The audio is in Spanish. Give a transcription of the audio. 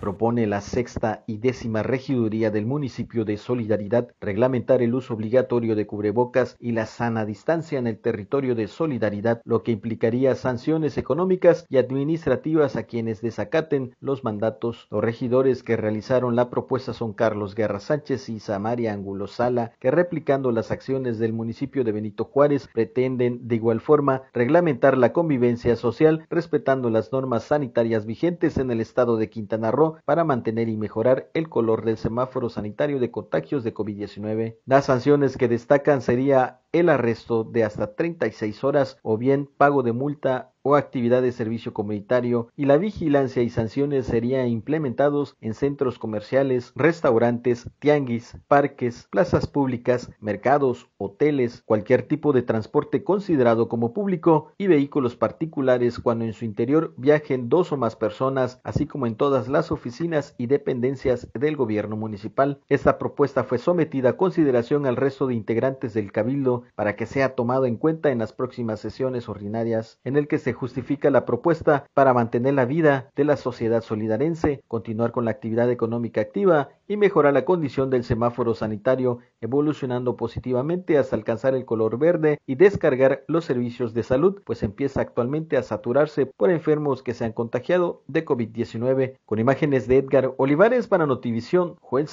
Propone la sexta y décima regiduría del municipio de Solidaridad reglamentar el uso obligatorio de cubrebocas y la sana distancia en el territorio de Solidaridad, lo que implicaría sanciones económicas y administrativas a quienes desacaten los mandatos. Los regidores que realizaron la propuesta son Carlos Guerra Sánchez y Samaria Angulo Sala, que replicando las acciones del municipio de Benito Juárez pretenden de igual forma reglamentar la convivencia social respetando las normas sanitarias vigentes en el estado de Quintana Roo para mantener y mejorar el color del semáforo sanitario de contagios de COVID-19. Las sanciones que destacan sería el arresto de hasta 36 horas o bien pago de multa o actividad de servicio comunitario y la vigilancia y sanciones serían implementados en centros comerciales, restaurantes, tianguis, parques, plazas públicas, mercados, hoteles, cualquier tipo de transporte considerado como público y vehículos particulares cuando en su interior viajen dos o más personas, así como en todas las oficinas y dependencias del gobierno municipal. Esta propuesta fue sometida a consideración al resto de integrantes del cabildo para que sea tomado en cuenta en las próximas sesiones ordinarias, en el que se justifica la propuesta para mantener la vida de la sociedad solidarense, continuar con la actividad económica activa y mejorar la condición del semáforo sanitario, evolucionando positivamente hasta alcanzar el color verde y descargar los servicios de salud, pues empieza actualmente a saturarse por enfermos que se han contagiado de COVID-19. Con imágenes de Edgar Olivares para Notivisión, Juan